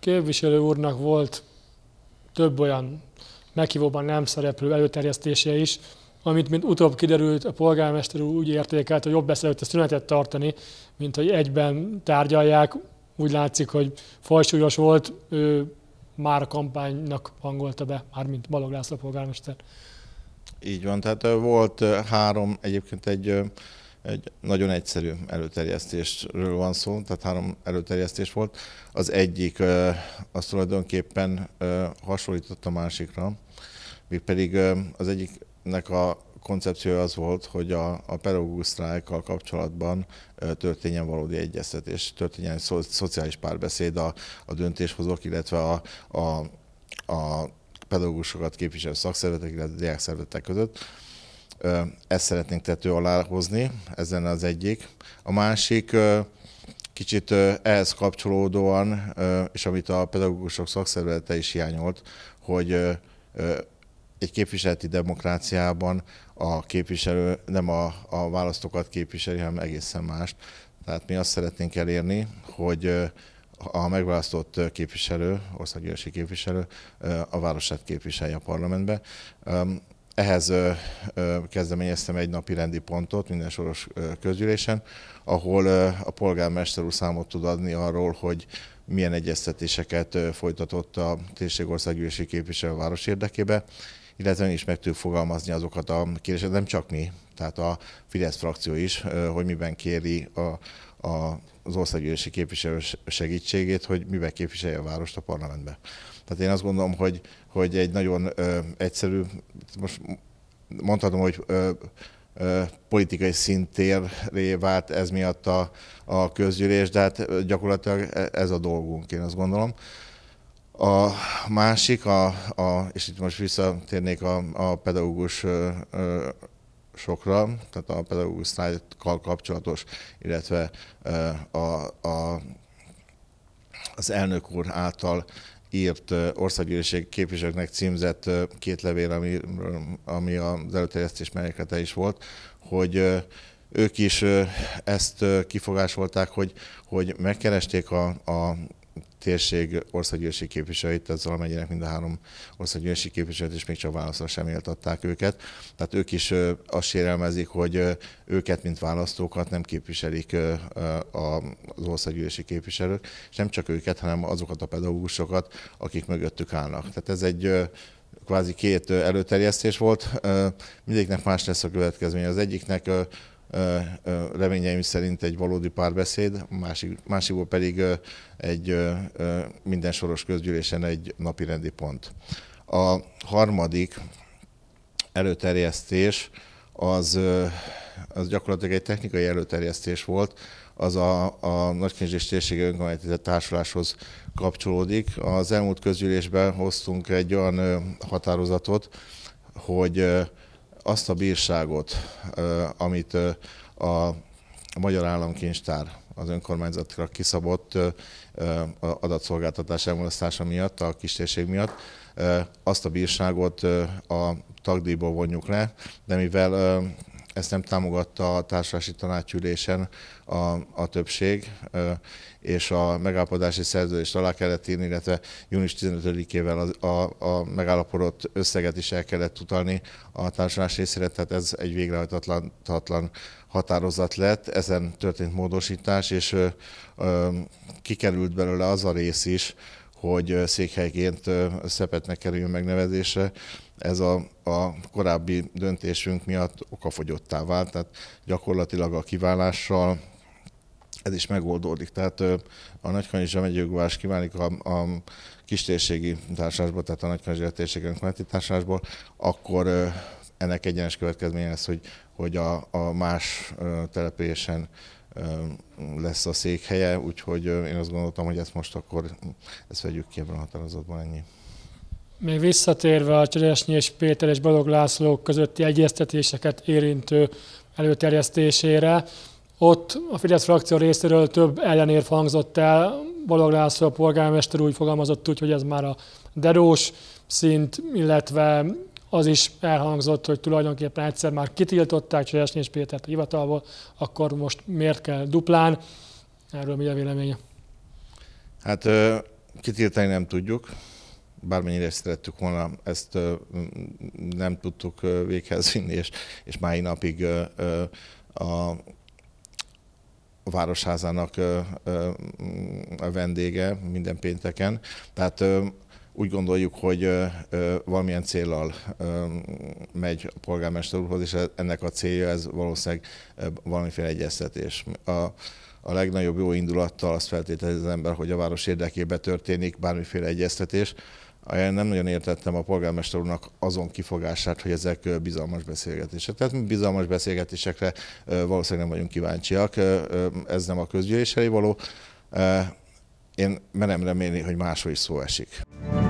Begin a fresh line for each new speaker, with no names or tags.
képviselő úrnak volt több olyan meghívóban nem szereplő előterjesztése is, amit mint utóbb kiderült, a polgármester úr úgy értékelt, hogy jobb beszélőt, a szünetet tartani, mint hogy egyben tárgyalják. Úgy látszik, hogy fajsúlyos volt, ő már a kampánynak hangolta be, mármint Balog László polgármester.
Így van, tehát volt három, egyébként egy egy nagyon egyszerű előterjesztésről van szó, tehát három előterjesztés volt. Az egyik az tulajdonképpen hasonlított a másikra, még pedig az egyiknek a koncepciója az volt, hogy a, a pedagógus sztrájkkal kapcsolatban történjen valódi egyeztetés, történjen egy szo, szociális párbeszéd a, a döntéshozók, illetve a, a, a pedagógusokat képviselő szakszervezetek, illetve diákszervezetek között ezt szeretnénk tető alá hozni, ezen az egyik. A másik kicsit ehhez kapcsolódóan, és amit a pedagógusok szakszervezete is hiányolt, hogy egy képviseleti demokráciában a képviselő nem a, a választókat képviseli, hanem egészen mást. Tehát mi azt szeretnénk elérni, hogy a megválasztott képviselő, országgyűlési képviselő a városát képviselje a parlamentbe. Ehhez ö, ö, kezdeményeztem egy napi rendi pontot minden soros ö, közgyűlésen, ahol ö, a polgármester úr számot tud adni arról, hogy milyen egyeztetéseket ö, folytatott a térségországgyűlési képviselő város érdekébe, illetve is meg tudjuk fogalmazni azokat a kérdéseket, nem csak mi, tehát a Fidesz frakció is, hogy miben kéri a, a az országgyűlési képviselő segítségét, hogy mivel képviselje a várost a parlamentbe. Tehát én azt gondolom, hogy, hogy egy nagyon ö, egyszerű, most mondhatom, hogy ö, ö, politikai szintérré vált ez miatt a, a közgyűlés, de hát gyakorlatilag e- ez a dolgunk, én azt gondolom. A másik, a, a, és itt most visszatérnék a, a pedagógus sokra, tehát a pedagógus sztrájkkal kapcsolatos, illetve a, a, az elnök úr által írt országgyűlési képviselőknek címzett két levél, ami, ami az előterjesztés melléklete is volt, hogy ők is ezt kifogásolták, hogy, hogy megkeresték a, a térség országgyűlési képviselőit, tehát valamennyire mind a három országgyűlési képviselőt, és még csak válaszra sem éltatták őket. Tehát ők is azt sérelmezik, hogy őket, mint választókat nem képviselik az országgyűlési képviselők, és nem csak őket, hanem azokat a pedagógusokat, akik mögöttük állnak. Tehát ez egy kvázi két előterjesztés volt, mindegyiknek más lesz a következménye. Az egyiknek reményeim szerint egy valódi párbeszéd, másik, másikból pedig egy minden soros közgyűlésen egy napi rendi pont. A harmadik előterjesztés az, az gyakorlatilag egy technikai előterjesztés volt, az a, a Nagykényzsés térsége önkormányzati társuláshoz kapcsolódik. Az elmúlt közgyűlésben hoztunk egy olyan határozatot, hogy azt a bírságot, amit a Magyar Államkincstár az önkormányzatra kiszabott adatszolgáltatás elmulasztása miatt, a kistérség miatt, azt a bírságot a tagdíjból vonjuk le, de mivel ezt nem támogatta a társasi tanácsülésen a, a többség, és a megállapodási szerződést alá kellett írni, illetve június 15-ével a, a, a megállapodott összeget is el kellett utalni a társadalás részére, tehát ez egy végrehajtatlan határozat lett, ezen történt módosítás, és ö, ö, kikerült belőle az a rész is, hogy székhelyként Szepetnek kerüljön megnevezése Ez a, a korábbi döntésünk miatt okafogyottá vált, tehát gyakorlatilag a kiválással ez is megoldódik. Tehát a Nagykanizsa megyőgvás kiválik a, a kistérségi társásból, tehát a Nagykanizsa térségi önkormányzati társásból, akkor ennek egyenes következménye lesz, hogy, hogy a, a más településen lesz a székhelye, úgyhogy én azt gondoltam, hogy ezt most akkor ezt vegyük ki ebben a határozatban ennyi.
Még visszatérve a Cseresnyi és Péter és Balog László közötti egyeztetéseket érintő előterjesztésére, ott a Fidesz frakció részéről több ellenérv hangzott el, Balog László a polgármester úgy fogalmazott úgy, hogy ez már a derós szint, illetve az is elhangzott, hogy tulajdonképpen egyszer már kitiltották Cseresnyés Pétert a hivatalból, akkor most miért kell duplán? Erről mi a véleménye?
Hát kitiltani nem tudjuk, bármennyire is szerettük volna, ezt nem tudtuk véghez vinni, és, és mai napig a a Városházának a vendége minden pénteken. Tehát úgy gondoljuk, hogy valamilyen célral megy a polgármester úrhoz, és ennek a célja ez valószínűleg valamiféle egyeztetés. A, a legnagyobb jó indulattal azt feltételez az ember, hogy a város érdekében történik bármiféle egyeztetés. Én nem nagyon értettem a polgármester úrnak azon kifogását, hogy ezek bizalmas beszélgetések. Tehát mi bizalmas beszélgetésekre valószínűleg nem vagyunk kíváncsiak, ez nem a közgyűlés való. Én merem remélni, hogy máshol is szó esik.